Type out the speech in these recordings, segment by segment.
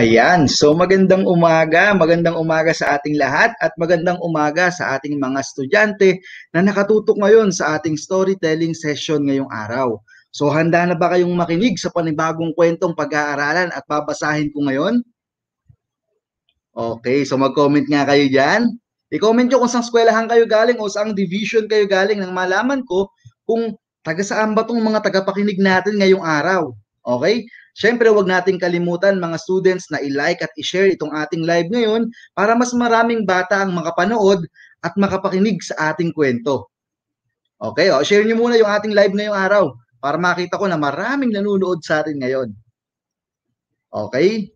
Ayan, so magandang umaga, magandang umaga sa ating lahat at magandang umaga sa ating mga estudyante na nakatutok ngayon sa ating storytelling session ngayong araw. So handa na ba kayong makinig sa panibagong kwentong pag-aaralan at babasahin ko ngayon? Okay, so mag-comment nga kayo dyan. I-comment nyo kung saan skwelahan kayo galing o saan division kayo galing nang malaman ko kung taga saan ba tong mga tagapakinig natin ngayong araw. Okay? Siyempre, huwag nating kalimutan mga students na i-like at i-share itong ating live ngayon para mas maraming bata ang makapanood at makapakinig sa ating kwento. Okay, oh, share niyo muna yung ating live ngayong araw para makita ko na maraming nanonood sa atin ngayon. Okay?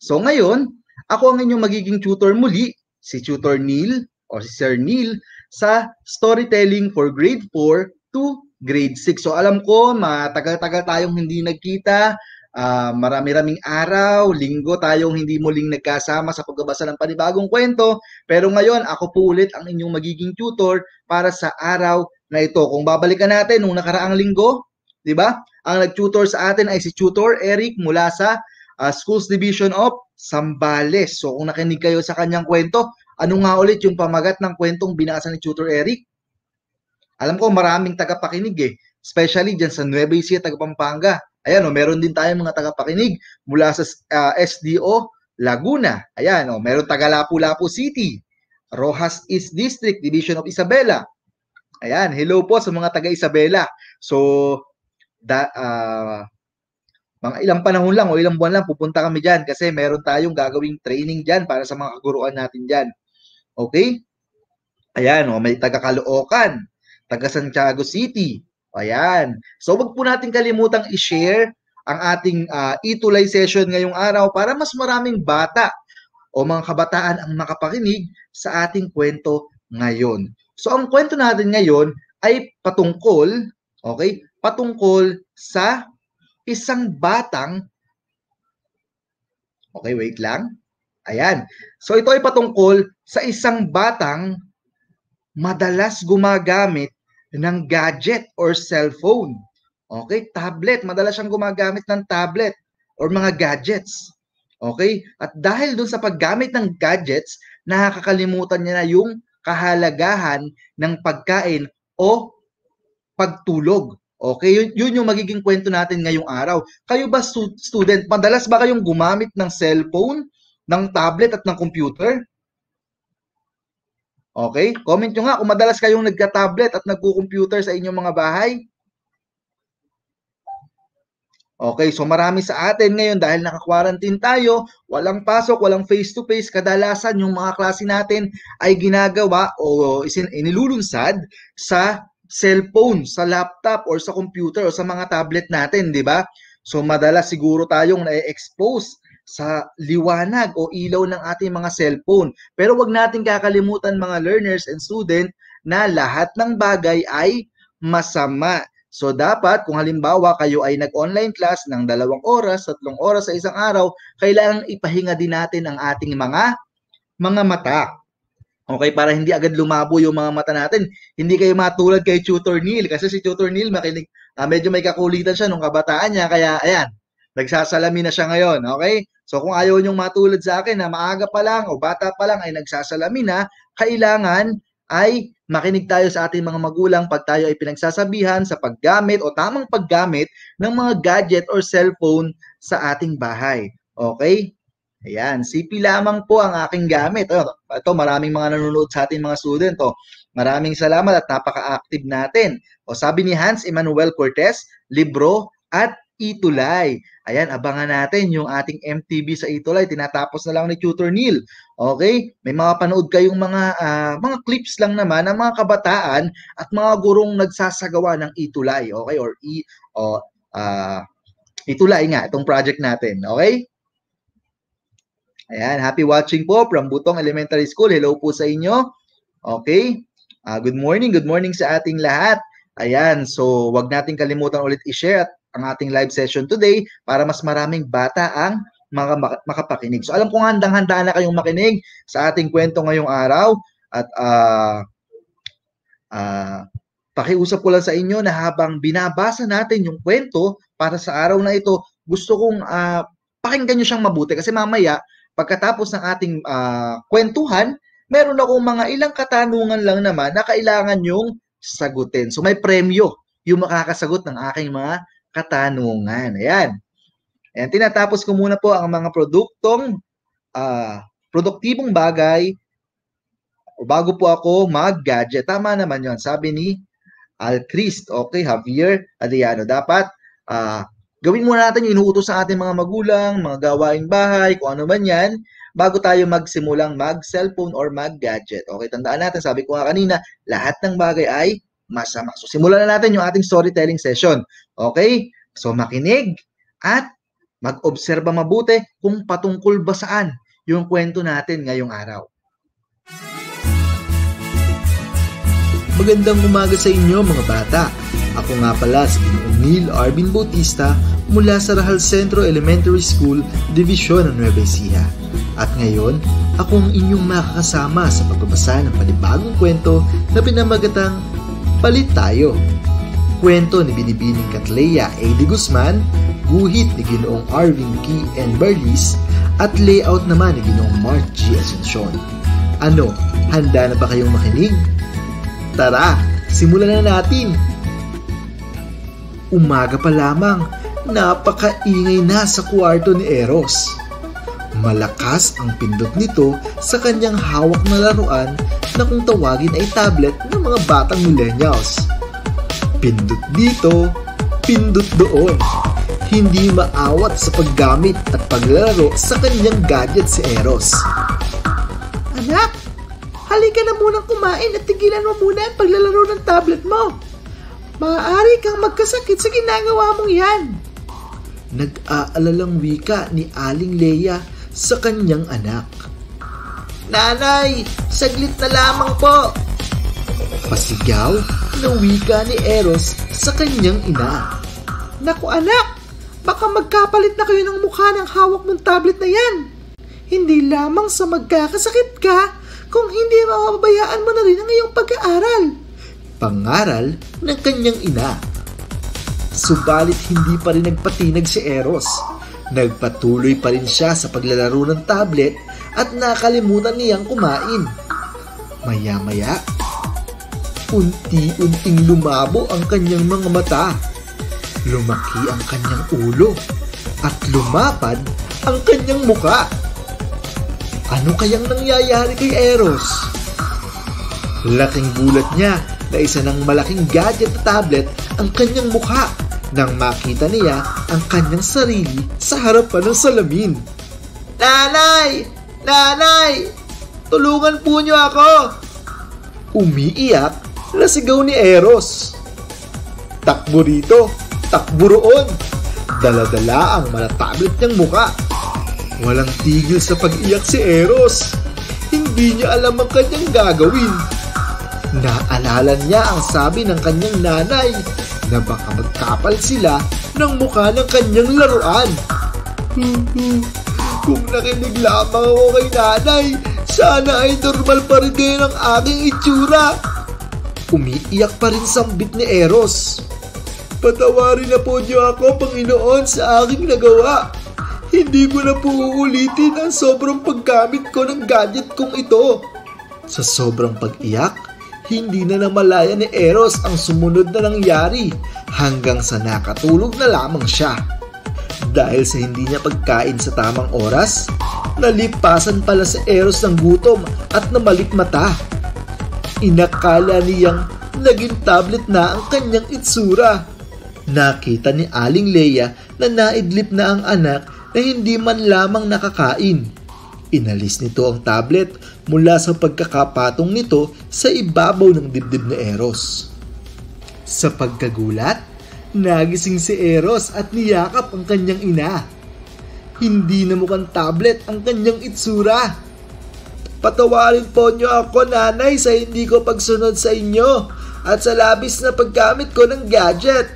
So ngayon, ako ang inyong magiging tutor muli, si Tutor Neil o si Sir Neil sa Storytelling for Grade 4 to grade 6. So alam ko, matagal-tagal tayong hindi nagkita, uh, marami-raming araw, linggo tayong hindi muling nagkasama sa pagbabasa ng panibagong kwento. Pero ngayon, ako po ulit ang inyong magiging tutor para sa araw na ito. Kung babalikan natin nung nakaraang linggo, 'di ba? Ang nag-tutor sa atin ay si Tutor Eric mula sa uh, Schools Division of Sambales. So kung nakinig kayo sa kanyang kwento, ano nga ulit yung pamagat ng kwentong binasa ni Tutor Eric? Alam ko maraming tagapakinig eh, especially diyan sa Nueva Ecija, taga Pampanga. Ayan o, oh, meron din tayong mga tagapakinig mula sa uh, ah, SDO Laguna. Ayan o, oh, meron taga Lapu-Lapu City, Rojas East District, Division of Isabela. Ayan, hello po sa mga taga Isabela. So, da, uh, mga ilang panahon lang o ilang buwan lang pupunta kami diyan kasi meron tayong gagawing training diyan para sa mga kaguruan natin diyan. Okay? Ayan, o, oh, may taga Caloocan, taga Santiago City. Ayan. So wag po natin kalimutang i-share ang ating uh, ah, itulay session ngayong araw para mas maraming bata o mga kabataan ang makapakinig sa ating kwento ngayon. So ang kwento natin ngayon ay patungkol, okay? Patungkol sa isang batang Okay, wait lang. Ayan. So ito ay patungkol sa isang batang madalas gumagamit ng gadget or cellphone. Okay, tablet. Madalas siyang gumagamit ng tablet or mga gadgets. Okay? At dahil dun sa paggamit ng gadgets, nakakalimutan niya na yung kahalagahan ng pagkain o pagtulog. Okay, yun, yun yung magiging kwento natin ngayong araw. Kayo ba student, madalas ba kayong gumamit ng cellphone, ng tablet at ng computer? Okay? Comment nyo nga kung madalas kayong nagka-tablet at nagko-computer sa inyong mga bahay. Okay, so marami sa atin ngayon dahil naka-quarantine tayo, walang pasok, walang face-to-face, kadalasan yung mga klase natin ay ginagawa o inilulunsad sa cellphone, sa laptop, or sa computer, o sa mga tablet natin, di ba? So madalas siguro tayong na-expose sa liwanag o ilaw ng ating mga cellphone. Pero wag nating kakalimutan mga learners and student na lahat ng bagay ay masama. So dapat kung halimbawa kayo ay nag-online class ng dalawang oras, tatlong oras sa isang araw, kailangan ipahinga din natin ang ating mga mga mata. Okay, para hindi agad lumabo yung mga mata natin. Hindi kayo matulad kay Tutor Neil kasi si Tutor Neil makinig, uh, medyo may kakulitan siya nung kabataan niya kaya ayan, Nagsasalamin na siya ngayon, okay? So kung ayaw niyong matulad sa akin na maaga pa lang o bata pa lang ay nagsasalamin na, kailangan ay makinig tayo sa ating mga magulang pag tayo ay pinagsasabihan sa paggamit o tamang paggamit ng mga gadget or cellphone sa ating bahay. Okay? Ayan, CP lamang po ang aking gamit. Ito, maraming mga nanonood sa ating mga student. Oh. Maraming salamat at napaka-active natin. O sabi ni Hans Emmanuel Cortez, libro at itulay. Ayan, abangan natin yung ating MTB sa Itulay. Tinatapos na lang ni Tutor Neil. Okay? May makapanood kayong mga uh, mga clips lang naman ng mga kabataan at mga gurong nagsasagawa ng Itulay. Okay? Or I, o, uh, Itulay nga, itong project natin. Okay? Ayan, happy watching po from Butong Elementary School. Hello po sa inyo. Okay? Uh, good morning, good morning sa ating lahat. Ayan, so wag nating kalimutan ulit i-share at ang ating live session today para mas maraming bata ang maka- makapakinig. So alam ko handang-handa na kayong makinig sa ating kwento ngayong araw at uh, uh, pakiusap ko lang sa inyo na habang binabasa natin yung kwento para sa araw na ito, gusto kong uh, pakinggan nyo siyang mabuti kasi mamaya pagkatapos ng ating uh, kwentuhan, meron akong mga ilang katanungan lang naman na kailangan yung sagutin. So may premyo yung makakasagot ng aking mga katanungan. Ayan. Ayan, tinatapos ko muna po ang mga produktong uh, produktibong bagay o bago po ako mag-gadget. Tama naman yon sabi ni Alcrist, okay, Javier Adriano. Dapat uh, gawin muna natin yung inuutos sa ating mga magulang, mga gawaing bahay, kung ano man yan, bago tayo magsimulang mag-cellphone or mag-gadget. Okay, tandaan natin, sabi ko nga kanina, lahat ng bagay ay masama. So simulan na natin yung ating storytelling session. Okay? So makinig at mag-obserba mabuti kung patungkol ba saan yung kwento natin ngayong araw. Magandang umaga sa inyo mga bata. Ako nga pala si Neil Arvin Bautista mula sa Rahal Centro Elementary School, Division ng Nueva Ecija. At ngayon, ako ang inyong makakasama sa pagbabasa ng panibagong kwento na pinamagatang Palit tayo. Kwento ni Binibining Katleya A. De Guzman, guhit ni Ginoong Arvin Key and Berlis, at layout naman ni Ginoong Mark G. Asuncion. Ano, handa na ba kayong makinig? Tara, simulan na natin! Umaga pa lamang, napakaingay na sa kwarto ni Eros. Malakas ang pindot nito sa kanyang hawak na laruan na kung tawagin ay tablet ng mga batang millennials. Pindot dito, pindot doon. Hindi maawat sa paggamit at paglaro sa kanyang gadget si Eros. Anak, halika na munang kumain at tigilan mo muna ang paglalaro ng tablet mo. Maaari kang magkasakit sa ginagawa mong yan. Nag-aalalang wika ni Aling Leia sa kanyang anak. Nanay, saglit na lamang po. Pasigaw na wika ni Eros sa kanyang ina. Naku anak, baka magkapalit na kayo ng mukha ng hawak mong tablet na yan. Hindi lamang sa magkakasakit ka, kung hindi mapabayaan mo na rin ang iyong pag-aaral. Pangaral ng kanyang ina. Subalit hindi pa rin nagpatinag si Eros. Nagpatuloy pa rin siya sa paglalaro ng tablet at nakalimutan niyang kumain. Maya-maya, unti-unting lumabo ang kanyang mga mata. Lumaki ang kanyang ulo at lumapad ang kanyang muka. Ano kayang nangyayari kay Eros? Laking gulat niya na isa ng malaking gadget na tablet ang kanyang mukha nang makita niya ang kanyang sarili sa harapan ng salamin. Nanay! Nanay! Tulungan po niyo ako! Umiiyak na sigaw ni Eros. Takbo rito, takbo roon. Daladala ang malatabit niyang muka. Walang tigil sa pag-iyak si Eros. Hindi niya alam ang kanyang gagawin. Naalala niya ang sabi ng kanyang nanay na baka magkapal sila ng mukha ng kanyang laruan. Hmm, hmm. Kung nakinig lamang ako kay nanay, sana ay normal pa rin ngayon ang aking itsura. Umiiyak pa rin sambit ni Eros. Patawarin na po niyo ako, Panginoon, sa aking nagawa. Hindi ko na po uulitin ang sobrang paggamit ko ng gadget kong ito. Sa sobrang pag-iyak, hindi na namalaya ni Eros ang sumunod na nangyari hanggang sa nakatulog na lamang siya dahil sa hindi niya pagkain sa tamang oras? Nalipasan pala sa Eros ng gutom at namalik mata. Inakala niyang naging tablet na ang kanyang itsura. Nakita ni Aling Leia na naidlip na ang anak na hindi man lamang nakakain. Inalis nito ang tablet mula sa pagkakapatong nito sa ibabaw ng dibdib ni Eros. Sa pagkagulat, Nagising si Eros at niyakap ang kanyang ina. Hindi na mukhang tablet ang kanyang itsura. Patawarin po niyo ako nanay sa hindi ko pagsunod sa inyo at sa labis na paggamit ko ng gadget.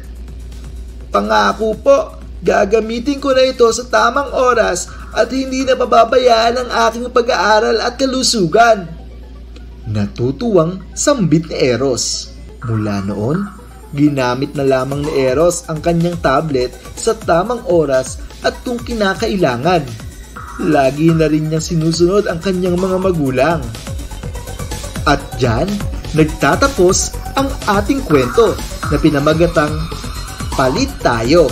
Pangako po, gagamitin ko na ito sa tamang oras at hindi na pababayaan ang aking pag-aaral at kalusugan. Natutuwang sambit ni Eros. Mula noon, Ginamit na lamang ni Eros ang kanyang tablet sa tamang oras at kung kinakailangan. Lagi na rin niyang sinusunod ang kanyang mga magulang. At dyan, nagtatapos ang ating kwento na pinamagatang Palit Tayo.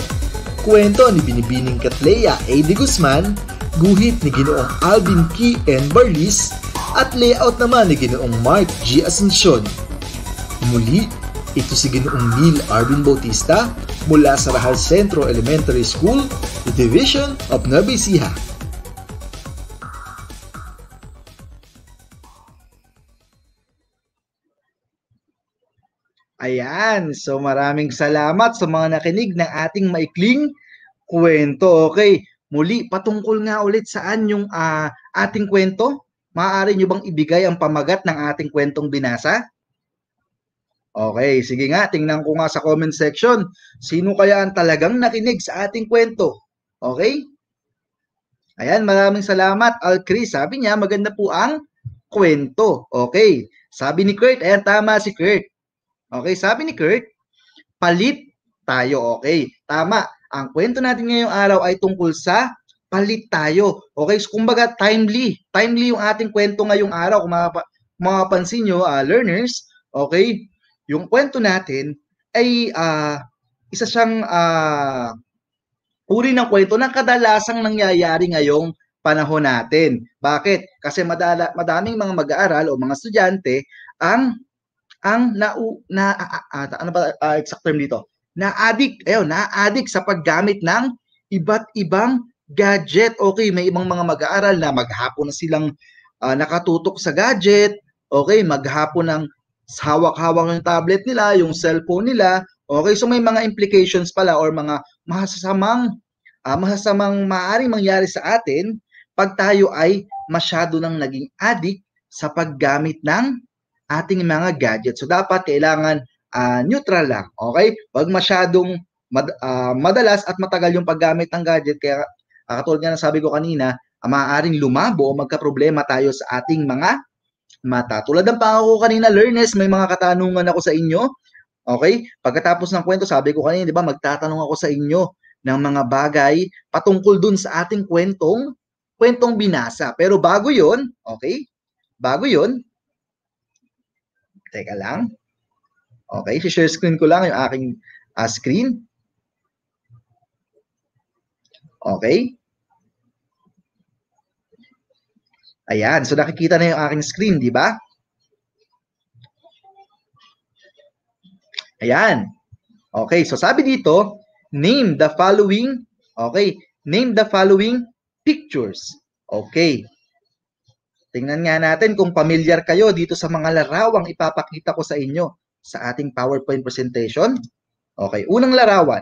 Kwento ni Binibining Katleya A. D. Guzman, guhit ni Ginoong Alvin Key N. Barlis, at layout naman ni Ginoong Mark G. Asuncion. Muli, ito si Ginoong Neil Arvin Bautista mula sa Rahal Centro Elementary School, Division of Nueva Ecija. Ayan, so maraming salamat sa mga nakinig ng ating maikling kwento. Okay, muli patungkol nga ulit saan yung uh, ating kwento? Maaari nyo bang ibigay ang pamagat ng ating kwentong binasa? Okay, sige nga, tingnan ko nga sa comment section. Sino kaya ang talagang nakinig sa ating kwento? Okay? Ayan, maraming salamat. Al Chris, sabi niya, maganda po ang kwento. Okay. Sabi ni Kurt, ayan, tama si Kurt. Okay, sabi ni Kurt, palit tayo. Okay, tama. Ang kwento natin ngayong araw ay tungkol sa palit tayo. Okay, so kumbaga timely. Timely yung ating kwento ngayong araw. Kung mapa- mapapansin nyo, uh, learners, okay, yung kwento natin ay uh, isa siyang uh, uri ng kwento na kadalasang nangyayari ngayong panahon natin. Bakit? Kasi madala, madaming mga mag-aaral o mga estudyante ang ang na, na uh, ah, ano ba uh, exact term dito? Na-addict, ayun, eh, na-addict sa paggamit ng iba't ibang gadget. Okay, may ibang mga mag-aaral na maghapon na silang uh, nakatutok sa gadget. Okay, maghapon ng hawak-hawak yung tablet nila, yung cellphone nila. Okay, so may mga implications pala or mga masasamang uh, masasamang maaaring mangyari sa atin pag tayo ay masyado nang naging addict sa paggamit ng ating mga gadget. So dapat kailangan uh, neutral lang, okay? Huwag masyadong mad, uh, madalas at matagal yung paggamit ng gadget kaya uh, katulad nga ng sabi ko kanina, uh, maaaring lumabo o magkaproblema tayo sa ating mga mata. Tulad ng pangako ko kanina, learners, may mga katanungan ako sa inyo. Okay? Pagkatapos ng kwento, sabi ko kanina, di ba, magtatanong ako sa inyo ng mga bagay patungkol dun sa ating kwentong, kwentong binasa. Pero bago yon okay? Bago yon teka lang. Okay, share screen ko lang yung aking uh, screen. Okay? Ayan, so nakikita na yung aking screen, di ba? Ayan. Okay, so sabi dito, name the following, okay, name the following pictures. Okay. Tingnan nga natin kung familiar kayo dito sa mga larawang ipapakita ko sa inyo sa ating PowerPoint presentation. Okay, unang larawan.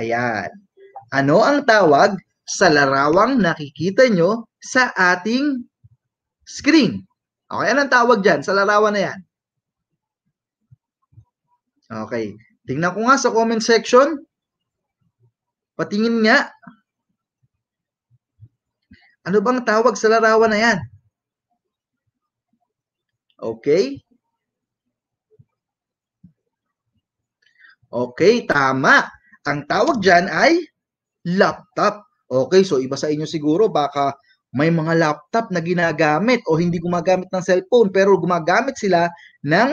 Ayan. Ano ang tawag sa larawang nakikita nyo sa ating screen. Okay, anong tawag dyan sa larawan na yan? Okay, tingnan ko nga sa comment section. Patingin nga. Ano bang tawag sa larawan na yan? Okay. Okay, tama. Ang tawag dyan ay laptop. Okay, so iba sa inyo siguro baka may mga laptop na ginagamit o hindi gumagamit ng cellphone pero gumagamit sila ng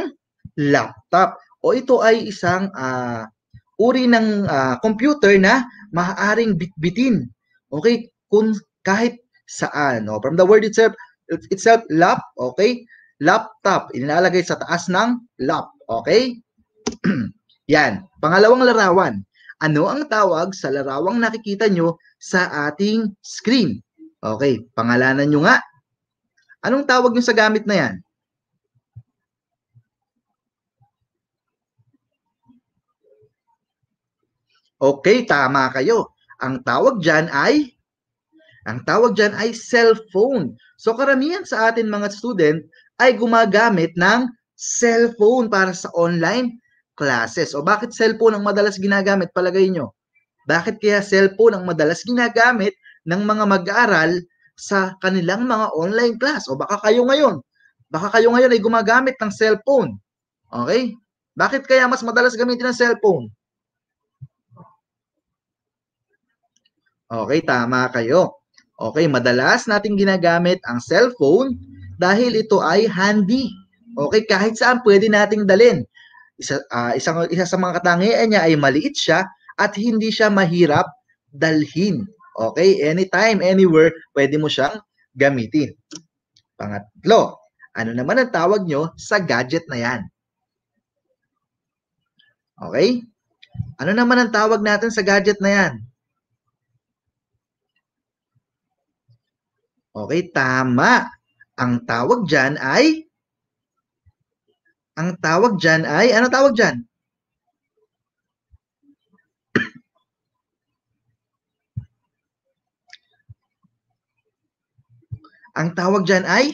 laptop. O ito ay isang uh, uri ng uh, computer na maaaring bitbitin. Okay, kung kahit saan. No? From the word itself, itself lap, okay? Laptop, inilalagay sa taas ng lap, okay? Yan, pangalawang larawan ano ang tawag sa larawang nakikita nyo sa ating screen. Okay, pangalanan nyo nga. Anong tawag nyo sa gamit na yan? Okay, tama kayo. Ang tawag dyan ay ang tawag dyan ay cellphone. So karamihan sa atin mga student ay gumagamit ng cellphone para sa online classes. O bakit cellphone ang madalas ginagamit? Palagay nyo. Bakit kaya cellphone ang madalas ginagamit ng mga mag-aaral sa kanilang mga online class? O baka kayo ngayon, baka kayo ngayon ay gumagamit ng cellphone. Okay? Bakit kaya mas madalas gamitin ang cellphone? Okay, tama kayo. Okay, madalas nating ginagamit ang cellphone dahil ito ay handy. Okay, kahit saan pwede nating dalhin. Isa, uh, isang, isa sa mga katangian niya ay maliit siya at hindi siya mahirap dalhin. Okay? Anytime, anywhere, pwede mo siyang gamitin. Pangatlo, ano naman ang tawag nyo sa gadget na yan? Okay? Ano naman ang tawag natin sa gadget na yan? Okay, tama. Ang tawag dyan ay ang tawag dyan ay, ano tawag dyan? Ang tawag dyan ay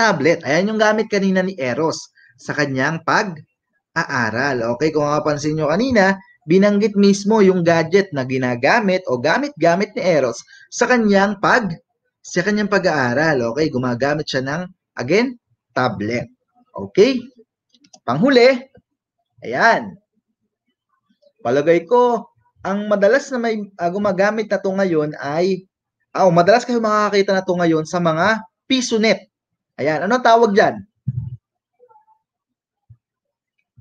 tablet. Ayan yung gamit kanina ni Eros sa kanyang pag-aaral. Okay, kung mapapansin nyo kanina, binanggit mismo yung gadget na ginagamit o gamit-gamit ni Eros sa kanyang pag sa kanyang pag-aaral. Okay, gumagamit siya ng again, tablet. Okay? Panghuli, ayan. Palagay ko, ang madalas na may uh, gumagamit na to ngayon ay, oh, madalas kayo makakakita na to ngayon sa mga piso net. Ayan, ano tawag dyan?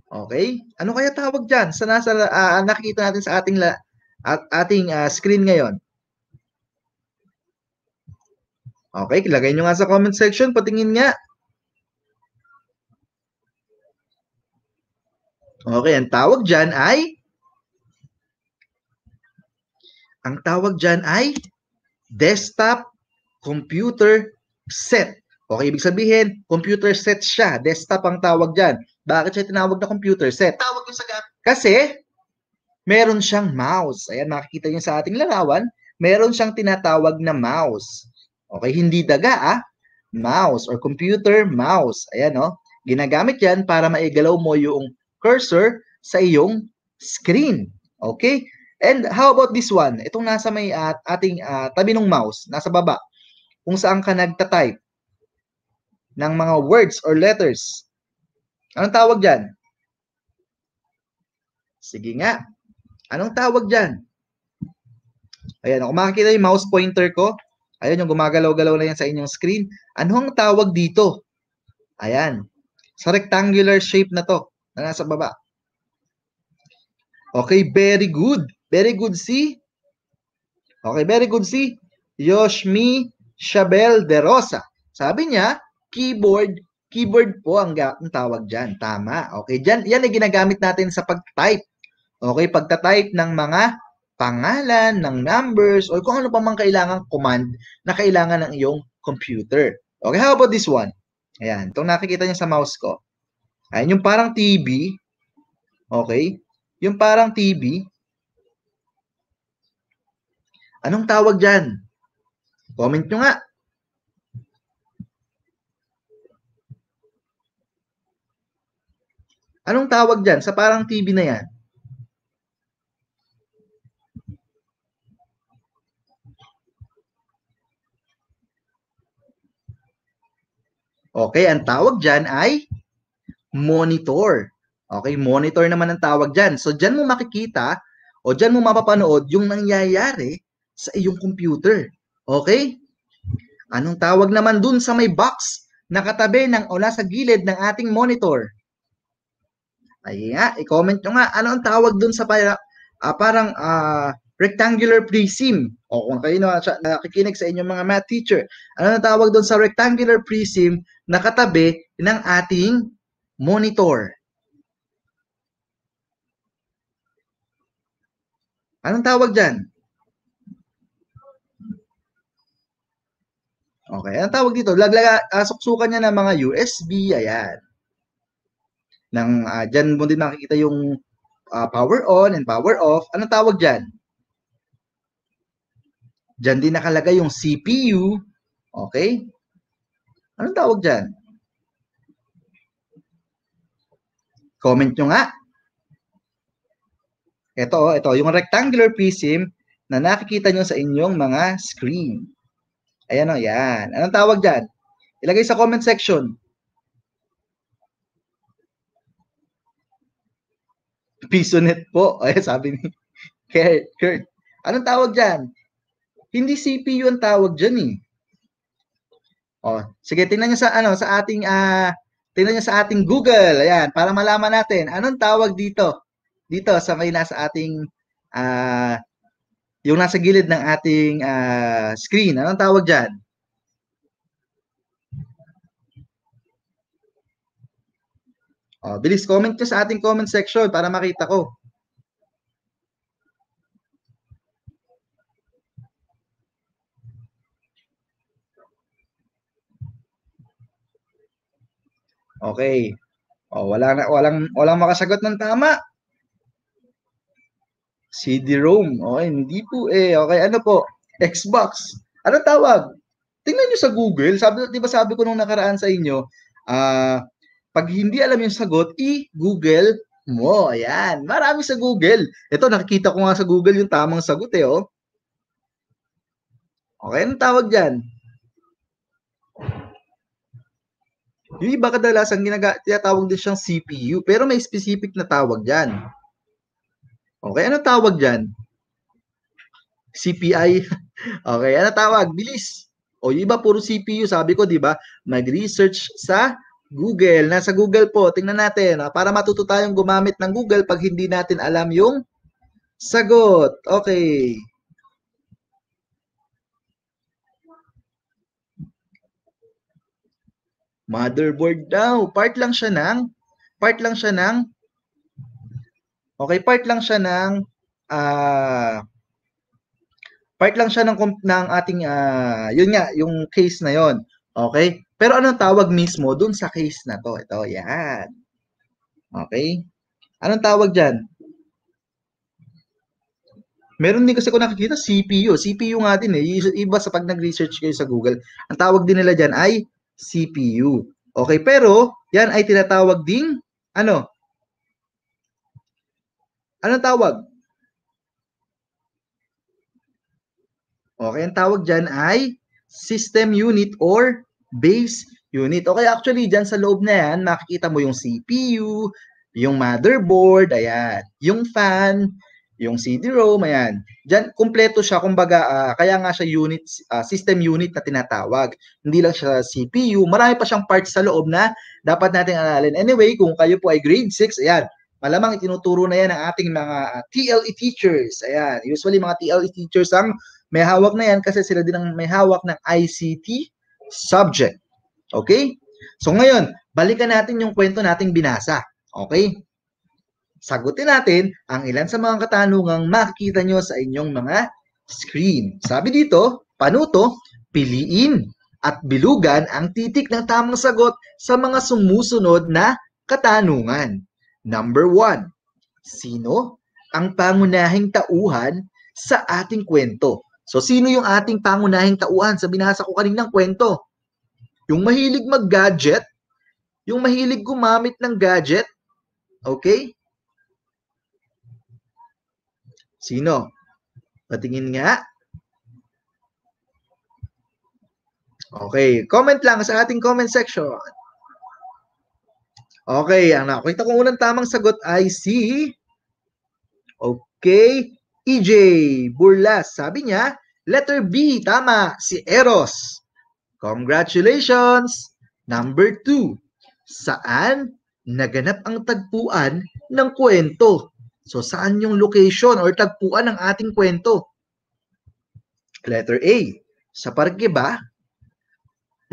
Okay? Ano kaya tawag diyan sa nasa uh, nakikita natin sa ating la, at ating uh, screen ngayon? Okay, ilagay niyo nga sa comment section, patingin nga. Okay, ang tawag dyan ay ang tawag dyan ay desktop computer set. Okay, ibig sabihin, computer set siya. Desktop ang tawag dyan. Bakit siya tinawag na computer set? Tawag yung sa Kasi, meron siyang mouse. Ayan, makikita niyo sa ating larawan, meron siyang tinatawag na mouse. Okay, hindi daga ah. Mouse or computer mouse. Ayan, no? Oh. Ginagamit yan para maigalaw mo yung cursor sa iyong screen. Okay? And how about this one? Itong nasa may at ah, ating uh, tabi ng mouse, nasa baba, kung saan ka nagta-type ng mga words or letters. Anong tawag dyan? Sige nga. Anong tawag dyan? Ayan, kung makikita yung mouse pointer ko, ayun yung gumagalaw-galaw na yan sa inyong screen. Anong tawag dito? Ayan. Sa rectangular shape na to na nasa baba. Okay, very good. Very good si Okay, very good si Yoshmi Shabel De Rosa. Sabi niya, keyboard, keyboard po ang, ang tawag diyan. Tama. Okay, diyan yan ay ginagamit natin sa pag-type. Okay, pagta-type ng mga pangalan, ng numbers, or kung ano pa man kailangan command na kailangan ng iyong computer. Okay, how about this one? Ayan, itong nakikita niyo sa mouse ko. Ayan, yung parang TV, okay? Yung parang TV, anong tawag dyan? Comment nyo nga. Anong tawag dyan sa parang TV na yan? Okay, ang tawag dyan ay monitor. Okay, monitor naman ang tawag dyan. So, dyan mo makikita o dyan mo mapapanood yung nangyayari sa iyong computer. Okay? Anong tawag naman dun sa may box na katabi ng o nasa gilid ng ating monitor? Ay nga, i-comment nyo nga. Ano ang tawag dun sa para, uh, ah, parang uh, rectangular prism? O kung kayo na, nakikinig sa inyong mga math teacher, ano ang tawag dun sa rectangular prism na katabi ng ating Monitor. Anong tawag dyan? Okay, anong tawag dito? Laglaga, uh, suksukan niya ng mga USB, ayan. Nang, uh, dyan mo din makikita yung uh, power on and power off. Anong tawag dyan? Dyan din nakalagay yung CPU. Okay? Anong tawag dyan? Comment nyo nga. Ito, ito, oh, yung rectangular prism na nakikita nyo sa inyong mga screen. Ayan o, oh, yan. Anong tawag dyan? Ilagay sa comment section. net po. Ay, sabi ni Kurt. Kurt. Anong tawag dyan? Hindi CPU ang tawag dyan eh. Oh, sige, tingnan niyo sa ano, sa ating uh, Tingnan nyo sa ating Google, ayan, para malaman natin, anong tawag dito? Dito sa may nasa ating, uh, yung nasa gilid ng ating uh, screen, anong tawag dyan? Oh, bilis comment nyo sa ating comment section para makita ko. Okay. O, oh, wala na, walang, walang makasagot ng tama. CD ROM. Okay, hindi po eh. Okay, ano po? Xbox. Ano tawag? Tingnan nyo sa Google. Sabi, di ba sabi ko nung nakaraan sa inyo, ah, uh, pag hindi alam yung sagot, i-Google mo. Ayan. Marami sa Google. Ito, nakikita ko nga sa Google yung tamang sagot eh, oh. Okay, anong tawag dyan? Yung iba kadalasan ginaga- tinatawag din siyang CPU, pero may specific na tawag diyan. Okay, ano tawag diyan? CPI. okay, ano tawag? Bilis. O yung iba puro CPU, sabi ko, 'di ba? Nag-research sa Google. Nasa Google po, tingnan natin ha, ah, para matuto tayong gumamit ng Google pag hindi natin alam yung sagot. Okay. motherboard daw. Part lang siya ng part lang siya ng Okay, part lang siya ng uh, part lang siya ng ng ating uh, yun nga, yung case na yon. Okay? Pero anong tawag mismo dun sa case na to? Ito, yan. Okay? Anong tawag diyan? Meron din kasi ko nakikita CPU. CPU nga din eh. Iba sa pag nag-research kayo sa Google. Ang tawag din nila diyan ay CPU. Okay, pero yan ay tinatawag ding ano? Ano tawag? Okay, ang tawag dyan ay system unit or base unit. Okay, actually dyan sa loob na yan, makikita mo yung CPU, yung motherboard, ayan, yung fan, yung CD-ROM, ayan. Diyan, kumpleto siya, kumbaga, uh, kaya nga siya unit, uh, system unit na tinatawag. Hindi lang siya CPU, marami pa siyang parts sa loob na dapat natin aralin. Anyway, kung kayo po ay grade 6, ayan, malamang itinuturo na yan ng ating mga ah, TLE teachers. Ayan, usually mga TLE teachers ang may hawak na yan kasi sila din ang may hawak ng ICT subject. Okay? So ngayon, balikan natin yung kwento nating binasa. Okay? Sagutin natin ang ilan sa mga katanungang makikita nyo sa inyong mga screen. Sabi dito, panuto, piliin at bilugan ang titik ng tamang sagot sa mga sumusunod na katanungan. Number 1. Sino ang pangunahing tauhan sa ating kwento? So, sino yung ating pangunahing tauhan sa binasa ko kaninang kwento? Yung mahilig mag-gadget, yung mahilig gumamit ng gadget, okay? Sino? Patingin nga. Okay, comment lang sa ating comment section. Okay, ang nakita kong unang tamang sagot ay si... Okay, EJ Burlas. Sabi niya, letter B, tama, si Eros. Congratulations! Number 2, saan naganap ang tagpuan ng kwento So saan yung location or tagpuan ng ating kwento? Letter A, sa parke ba?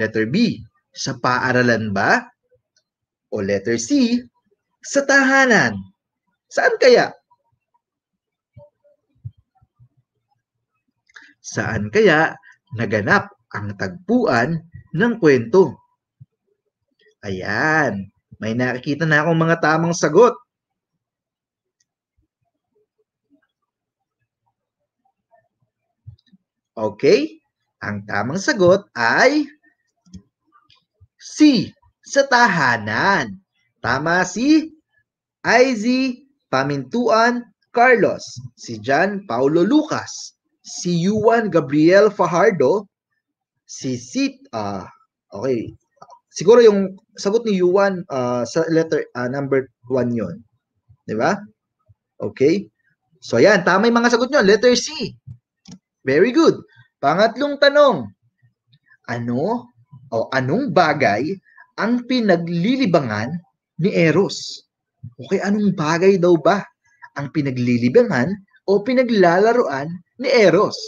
Letter B, sa paaralan ba? O letter C, sa tahanan. Saan kaya? Saan kaya naganap ang tagpuan ng kwento? Ayan, may nakikita na akong mga tamang sagot. Okay? Ang tamang sagot ay C. Sa tahanan. Tama si IZ Pamintuan Carlos, si John Paulo Lucas, si Juan Gabriel Fajardo, si Sit, uh, ah, okay, siguro yung sagot ni Juan uh, ah, sa letter uh, number 1 yon. 'Di ba? Okay? So ayan, tama yung mga sagot nyo. Letter C. Very good. Pangatlong tanong, ano o anong bagay ang pinaglilibangan ni Eros? Okay, anong bagay daw ba ang pinaglilibangan o pinaglalaroan ni Eros?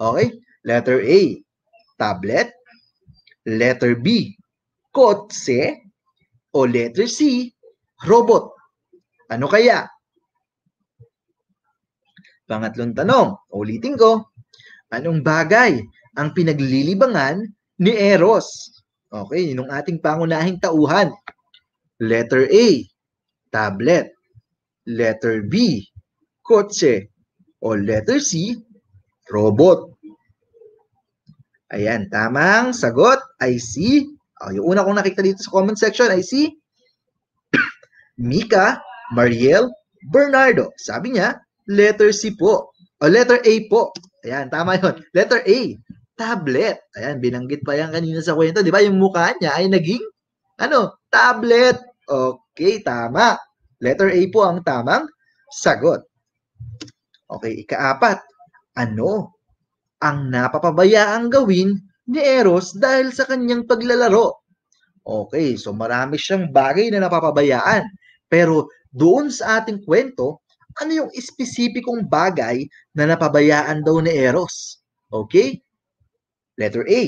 Okay, letter A, tablet. Letter B, kotse. O letter C, robot. Ano kaya? Pangatlong tanong, ulitin ko. Anong bagay ang pinaglilibangan ni Eros? Okay, nung ating pangunahing tauhan. Letter A, tablet. Letter B, kotse. O letter C, robot. Ayan, tamang sagot ay C. Oh, yung una kong nakita dito sa comment section ay si Mika Mariel Bernardo. Sabi niya, letter C po. O oh, letter A po. Ayan, tama yon. Letter A, tablet. Ayan, binanggit pa yan kanina sa kwento. Di ba yung mukha niya ay naging, ano, tablet. Okay, tama. Letter A po ang tamang sagot. Okay, ikaapat. Ano ang napapabayaang gawin ni Eros dahil sa kanyang paglalaro? Okay, so marami siyang bagay na napapabayaan. Pero doon sa ating kwento, ano yung espesipikong bagay na napabayaan daw ni Eros? Okay? Letter A,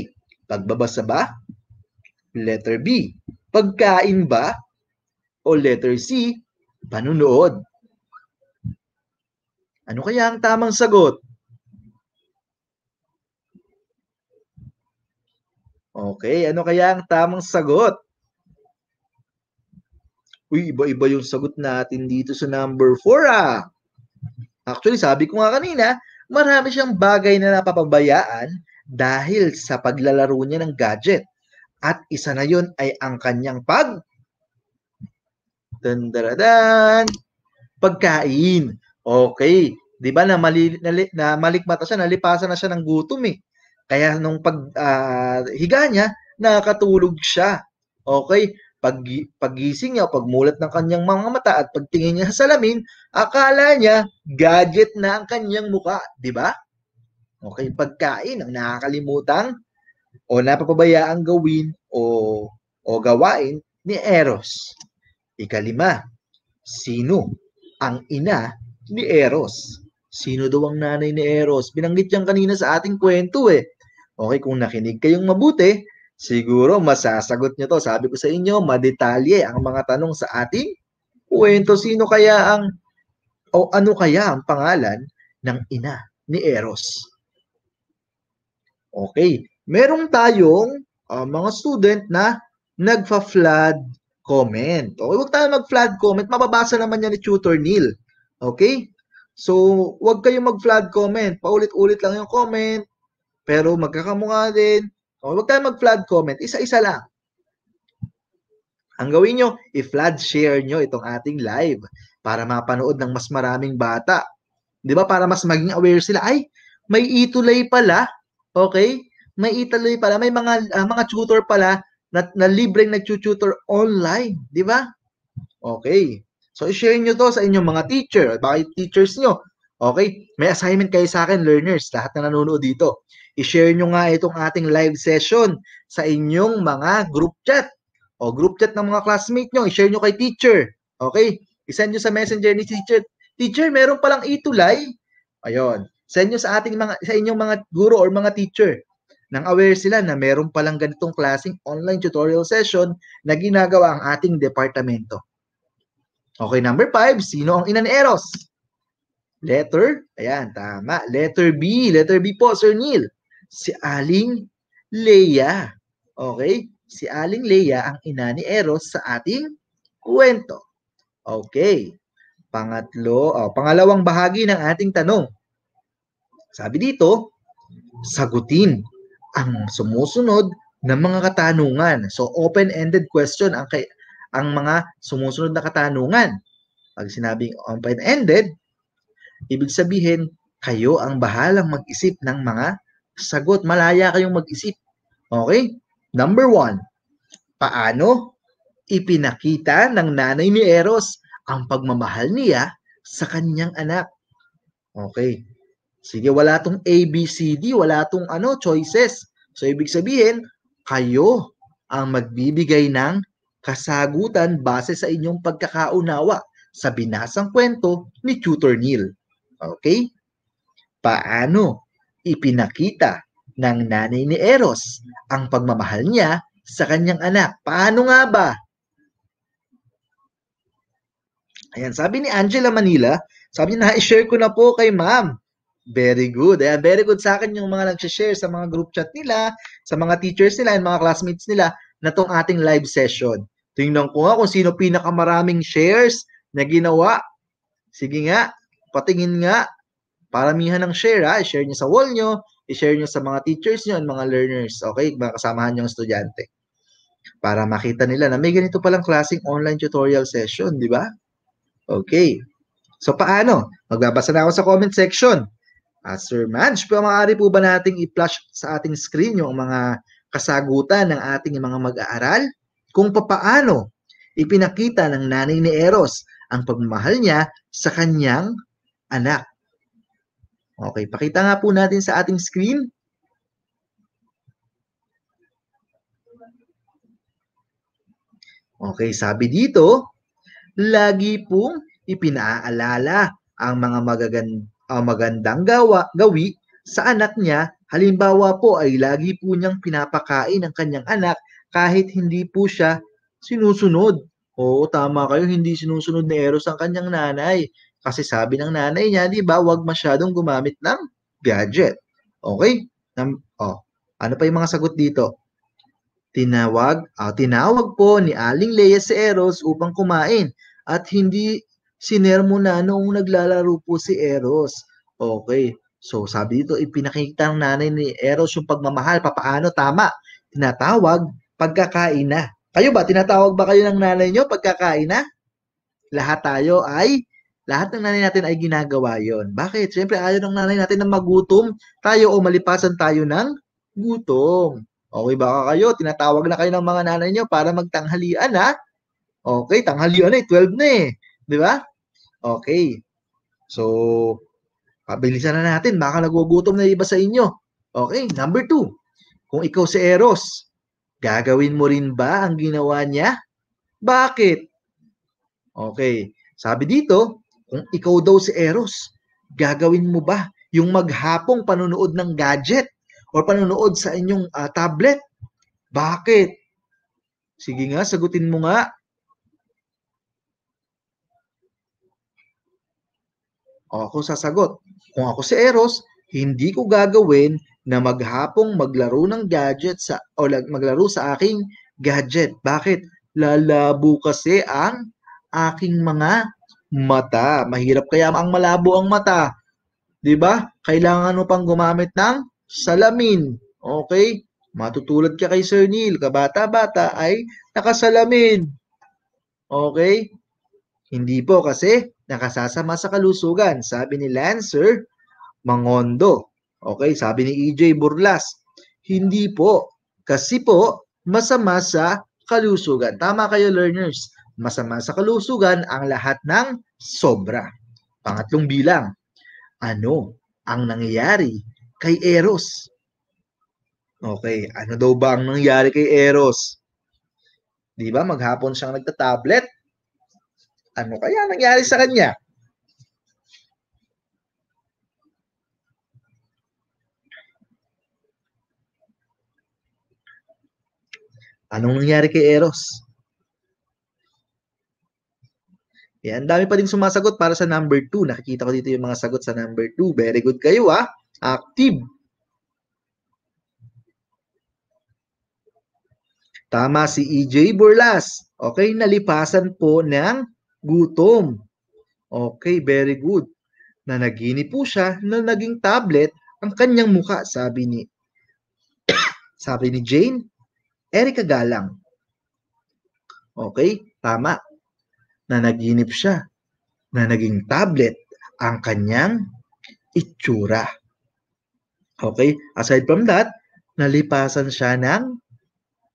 pagbabasa ba? Letter B, pagkain ba? O letter C, panunood? Ano kaya ang tamang sagot? Okay, ano kaya ang tamang sagot? Uy, iba-iba yung sagot natin dito sa number 4 ah. Actually, sabi ko nga kanina, marami siyang bagay na napapabayaan dahil sa paglalaro niya ng gadget. At isa na yon ay ang kanyang pag Dandaradan. Pagkain. Okay. Di ba na, mali, na, na malikmata siya, nalipasan na siya ng gutom eh. Kaya nung pag uh, higa niya, nakatulog siya. Okay? Pag, pagising niya, pagmulat ng kanyang mga mata at pagtingin niya sa salamin, akala niya gadget na ang kanyang muka, di ba? Okay, pagkain ang nakakalimutan o napapabayaang gawin o o gawain ni Eros. Ikalima, sino ang ina ni Eros? Sino daw ang nanay ni Eros? Binanggit yan kanina sa ating kwento eh. Okay, kung nakinig kayong mabuti, Siguro masasagot nyo to. Sabi ko sa inyo, madetalye ang mga tanong sa ating kwento. Sino kaya ang, o ano kaya ang pangalan ng ina ni Eros? Okay, merong tayong uh, mga student na nagfa-flood comment. Okay, huwag tayo mag-flood comment. Mababasa naman yan ni Tutor Neil. Okay? So, huwag kayong mag-flood comment. Paulit-ulit lang yung comment. Pero magkakamukha din o, oh, huwag tayong mag-flood comment. Isa-isa lang. Ang gawin nyo, i-flood share nyo itong ating live para mapanood ng mas maraming bata. Di ba? Para mas maging aware sila. Ay, may ituloy pala. Okay? May ituloy pala. May mga uh, mga tutor pala na, na libreng nag-tutor online. Di ba? Okay. So, i-share nyo to sa inyong mga teacher. Bakit teachers nyo. Okay? May assignment kayo sa akin, learners. Lahat na nanonood dito. I-share nyo nga itong ating live session sa inyong mga group chat o group chat ng mga classmate nyo. I-share nyo kay teacher. Okay? I-send nyo sa messenger ni teacher. Teacher, meron palang itulay. Ayun. Send nyo sa ating mga sa inyong mga guro or mga teacher nang aware sila na meron palang ganitong klaseng online tutorial session na ginagawa ang ating departamento. Okay, number 5, sino ang inaneros? Letter, ayan, tama. Letter B, letter B po, Sir Neil si Aling Leia. Okay? Si Aling Leia ang ina ni Eros sa ating kwento. Okay. Pangatlo, oh, pangalawang bahagi ng ating tanong. Sabi dito, sagutin ang sumusunod na mga katanungan. So open-ended question ang kay, ang mga sumusunod na katanungan. Pag sinabing open-ended, ibig sabihin kayo ang bahalang mag-isip ng mga sagot. Malaya kayong mag-isip. Okay? Number one, paano ipinakita ng nanay ni Eros ang pagmamahal niya sa kanyang anak? Okay. Sige, wala tong A, B, C, D, wala tong ano, choices. So, ibig sabihin, kayo ang magbibigay ng kasagutan base sa inyong pagkakaunawa sa binasang kwento ni Tutor Neil. Okay? Paano ipinakita ng nanay ni Eros ang pagmamahal niya sa kanyang anak. Paano nga ba? Ayan, sabi ni Angela Manila, sabi niya, na-share ko na po kay ma'am. Very good. Ayan, very good sa akin yung mga nag-share sa mga group chat nila, sa mga teachers nila, and mga classmates nila na tong ating live session. Tingnan ko nga kung sino pinakamaraming shares na ginawa. Sige nga, patingin nga. Paramihan ng share ha. I-share nyo sa wall nyo, i-share nyo sa mga teachers nyo and mga learners. Okay, mga kasamahan nyo ang estudyante. Para makita nila na may ganito palang klaseng online tutorial session, di ba? Okay. So paano? Magbabasa na ako sa comment section. Uh, Sir Manch, po maaari po ba nating i-flash sa ating screen yung mga kasagutan ng ating mga mag-aaral? Kung papaano ipinakita ng nanay ni Eros ang pagmamahal niya sa kanyang anak. Okay, pakita nga po natin sa ating screen. Okay, sabi dito, lagi pong ipinaaalala ang mga magagandang magandang gawa, gawi sa anak niya. Halimbawa po ay lagi po niyang pinapakain ang kanyang anak kahit hindi po siya sinusunod. Oo, tama kayo, hindi sinusunod ni Eros ang kanyang nanay. Kasi sabi ng nanay niya, di ba, huwag masyadong gumamit ng gadget. Okay? Nam oh, ano pa yung mga sagot dito? Tinawag, uh, tinawag po ni Aling Leia si Eros upang kumain at hindi sinermo na noong naglalaro po si Eros. Okay. So sabi dito, ipinakita ng nanay ni Eros yung pagmamahal. Papaano? Tama. Tinatawag pagkakain na. Kayo ba? Tinatawag ba kayo ng nanay nyo pagkakain na? Lahat tayo ay lahat ng nanay natin ay ginagawa yon. Bakit? Siyempre, ayaw ng nanay natin na magutom tayo o malipasan tayo ng gutom. Okay, ba kayo, tinatawag na kayo ng mga nanay nyo para magtanghalian, ha? Okay, tanghalian na eh, 12 na eh. Di ba? Okay. So, pabilisan na natin. Baka nagugutom na iba sa inyo. Okay, number two. Kung ikaw si Eros, gagawin mo rin ba ang ginawa niya? Bakit? Okay, sabi dito, kung ikaw daw si Eros, gagawin mo ba yung maghapong panonood ng gadget or panonood sa inyong uh, tablet? Bakit? Sige nga, sagutin mo nga. O ako sasagot. Kung ako si Eros, hindi ko gagawin na maghapong maglaro ng gadget sa o maglaro sa aking gadget. Bakit? Lalabo kasi ang aking mga mata. Mahirap kaya ang malabo ang mata. 'Di ba? Kailangan mo pang gumamit ng salamin. Okay? Matutulad ka kay Sir Neil, kabata-bata ay nakasalamin. Okay? Hindi po kasi nakasasama sa kalusugan. Sabi ni Lancer Mangondo. Okay, sabi ni EJ Burlas. Hindi po. Kasi po, masama sa kalusugan. Tama kayo learners masama sa kalusugan ang lahat ng sobra. Pangatlong bilang, ano ang nangyayari kay Eros? Okay, ano daw ba ang nangyari kay Eros? Di ba, maghapon siyang nagtatablet? Ano kaya nangyari sa kanya? Anong nangyari kay Eros? Yan, eh, dami pa din sumasagot para sa number 2. Nakikita ko dito yung mga sagot sa number 2. Very good kayo ha. Ah. Active. Tama si EJ Burlas. Okay, nalipasan po ng gutom. Okay, very good. Nanagini po siya na naging tablet ang kanyang muka, sabi ni sabi ni Jane. Erika Galang. Okay, tama na naginip siya na naging tablet ang kanyang itsura. Okay, aside from that, nalipasan siya ng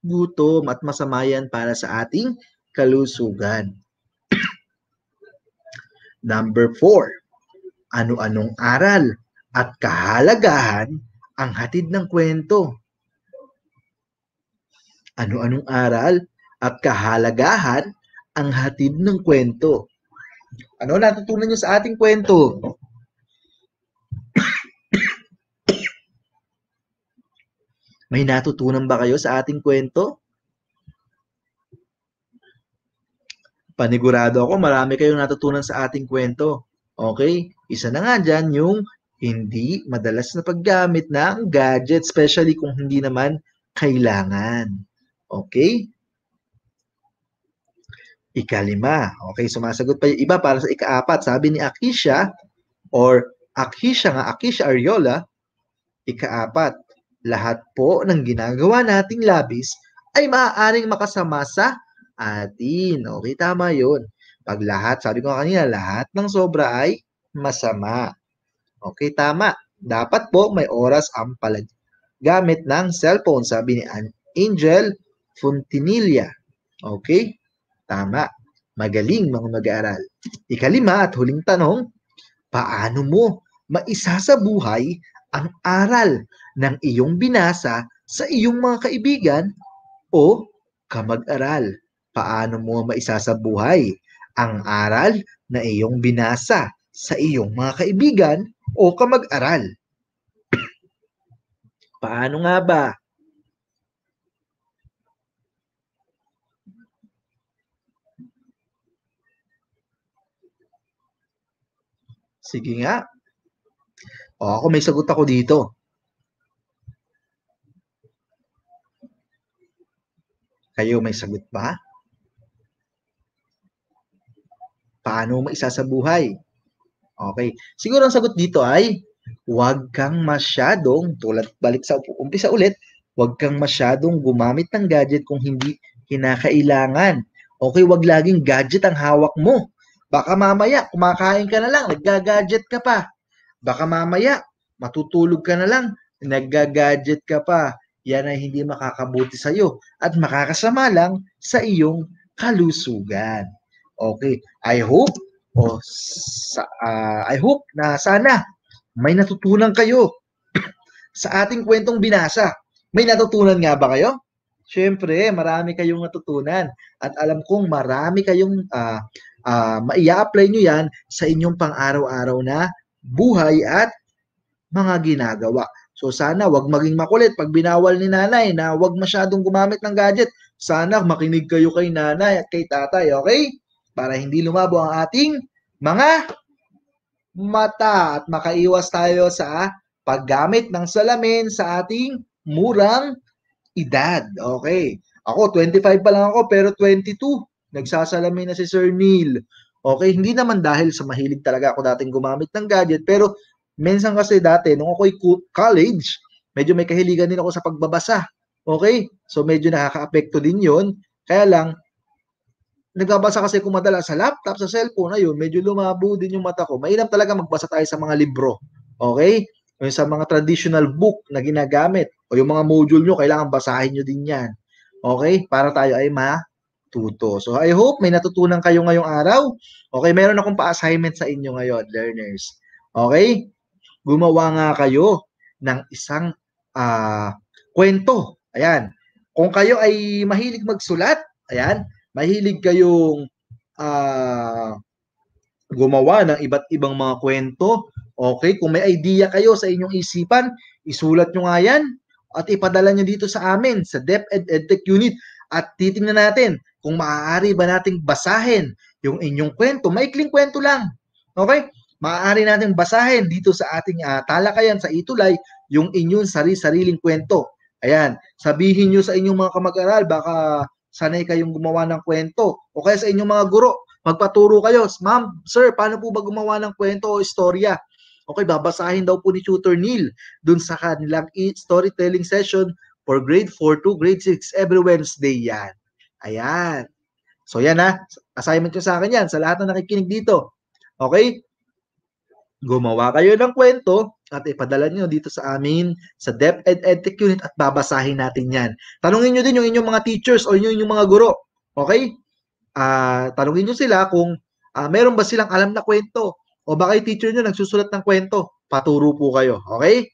gutom at masamayan para sa ating kalusugan. Number four, ano-anong aral at kahalagahan ang hatid ng kwento? Ano-anong aral at kahalagahan ang hatid ng kwento. Ano natutunan niyo sa ating kwento? May natutunan ba kayo sa ating kwento? Panigurado ako, marami kayong natutunan sa ating kwento. Okay? Isa na nga dyan yung hindi madalas na paggamit ng gadget, especially kung hindi naman kailangan. Okay? ikalima. Okay, sumasagot pa yung iba para sa ikaapat. Sabi ni Akisha or Akisha nga, Akisha Ariola, ikaapat, lahat po ng ginagawa nating labis ay maaaring makasama sa atin. Okay, tama yun. Pag lahat, sabi ko kanina, lahat ng sobra ay masama. Okay, tama. Dapat po may oras ang palag gamit ng cellphone, sabi ni Angel Funtinilla. Okay? Tama. Magaling mga mag-aaral. Ikalima at huling tanong, paano mo maisasabuhay ang aral ng iyong binasa sa iyong mga kaibigan o kamag-aral? Paano mo maisasabuhay ang aral na iyong binasa sa iyong mga kaibigan o kamag-aral? Paano nga ba Sige nga. O, ako may sagot ako dito. Kayo may sagot ba? Paano maisa sa buhay? Okay. Siguro ang sagot dito ay huwag kang masyadong, tulad balik sa umpisa ulit, huwag kang masyadong gumamit ng gadget kung hindi kinakailangan. Okay, huwag laging gadget ang hawak mo. Baka mamaya, kumakain ka na lang, nagga-gadget ka pa. Baka mamaya, matutulog ka na lang, nagga-gadget ka pa. Yan ay hindi makakabuti sa iyo at makakasama lang sa iyong kalusugan. Okay, I hope o sa, uh, I hope na sana may natutunan kayo sa ating kwentong binasa. May natutunan nga ba kayo? Siyempre, marami kayong natutunan at alam kong marami kayong uh, uh, maia-apply nyo yan sa inyong pang-araw-araw na buhay at mga ginagawa. So sana wag maging makulit pag binawal ni nanay na wag masyadong gumamit ng gadget. Sana makinig kayo kay nanay at kay tatay, okay? Para hindi lumabo ang ating mga mata at makaiwas tayo sa paggamit ng salamin sa ating murang edad. Okay. Ako, 25 pa lang ako, pero 22. Nagsasalamin na si Sir Neil. Okay, hindi naman dahil sa mahilig talaga ako dating gumamit ng gadget, pero minsan kasi dati, nung ako'y college, medyo may kahiligan din ako sa pagbabasa. Okay? So medyo nakaka-apekto din yon Kaya lang, nagbabasa kasi ko madala sa laptop, sa cellphone, ayun, medyo lumabo din yung mata ko. Mainam talaga magbasa tayo sa mga libro. Okay? O sa mga traditional book na ginagamit. O yung mga module nyo, kailangan basahin nyo din yan. Okay? Para tayo ay ma tuto. So I hope may natutunan kayo ngayong araw. Okay, meron akong pa-assignment sa inyo ngayon, learners. Okay? Gumawa nga kayo ng isang uh, kwento. Ayan. Kung kayo ay mahilig magsulat, ayan, mahilig kayong uh, gumawa ng iba't ibang mga kwento, okay, kung may idea kayo sa inyong isipan, isulat nyo nga yan at ipadala nyo dito sa amin, sa DepEd EdTech Unit at titingnan natin kung maaari ba nating basahin yung inyong kwento. Maikling kwento lang. Okay? Maaari nating basahin dito sa ating uh, talakayan sa itulay yung inyong sari-sariling kwento. Ayan, sabihin nyo sa inyong mga kamag-aral, baka sanay kayong gumawa ng kwento. O kaya sa inyong mga guro, magpaturo kayo, ma'am, sir, paano po ba gumawa ng kwento o istorya? Okay, babasahin daw po ni Tutor Neil dun sa kanilang storytelling session for grade 4 to grade 6 every Wednesday yan. Ayan. So yan ha, assignment nyo sa akin yan, sa lahat na nakikinig dito. Okay? Gumawa kayo ng kwento at ipadala nyo dito sa amin sa Depth and Ethic Unit at babasahin natin yan. Tanungin nyo din yung inyong mga teachers o yung inyong mga guro. Okay? Uh, tanungin nyo sila kung uh, meron ba silang alam na kwento o baka yung teacher nyo nagsusulat ng kwento. Paturo po kayo. Okay?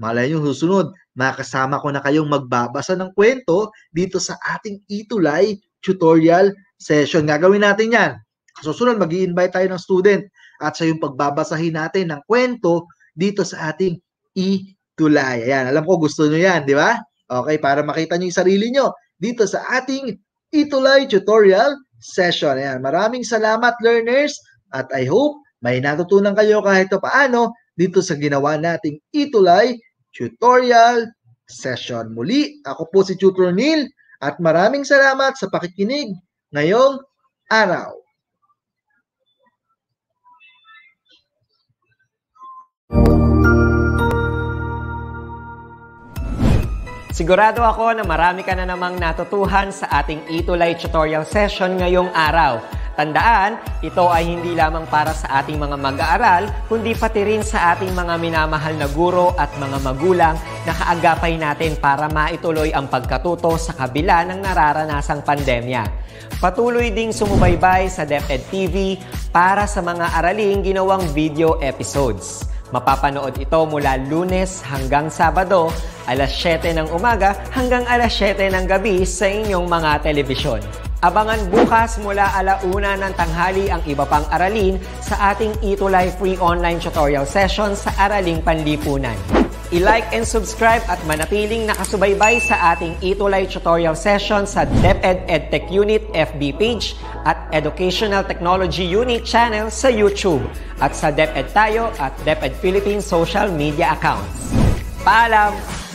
Malay nyo susunod. Makasama ko na kayong magbabasa ng kwento dito sa ating Itulay tutorial session. Gagawin natin yan. Kasusunod, mag invite tayo ng student at sa yung pagbabasahin natin ng kwento dito sa ating Itulay. Ayan, alam ko gusto nyo yan, di ba? Okay, para makita nyo yung sarili nyo dito sa ating Itulay tutorial session. Ayan, maraming salamat learners at I hope may natutunan kayo kahit paano dito sa ginawa nating Itulay tutorial session. Muli, ako po si Tutor Neil at maraming salamat sa pakikinig ngayong araw. Sigurado ako na marami ka na namang natutuhan sa ating Light tutorial session ngayong araw. Tandaan, ito ay hindi lamang para sa ating mga mag-aaral, kundi pati rin sa ating mga minamahal na guro at mga magulang na kaagapay natin para maituloy ang pagkatuto sa kabila ng nararanasang pandemya. Patuloy ding sumubaybay sa DepEd TV para sa mga araling ginawang video episodes. Mapapanood ito mula lunes hanggang Sabado, alas 7 ng umaga hanggang alas 7 ng gabi sa inyong mga telebisyon. Abangan bukas mula alauna ng tanghali ang iba pang aralin sa ating Itulay free online tutorial session sa Araling Panlipunan. I-like and subscribe at manatiling nakasubaybay sa ating Itulay tutorial session sa DepEd EdTech Unit FB page at Educational Technology Unit channel sa YouTube at sa DepEd Tayo at DepEd Philippines social media accounts. Paalam!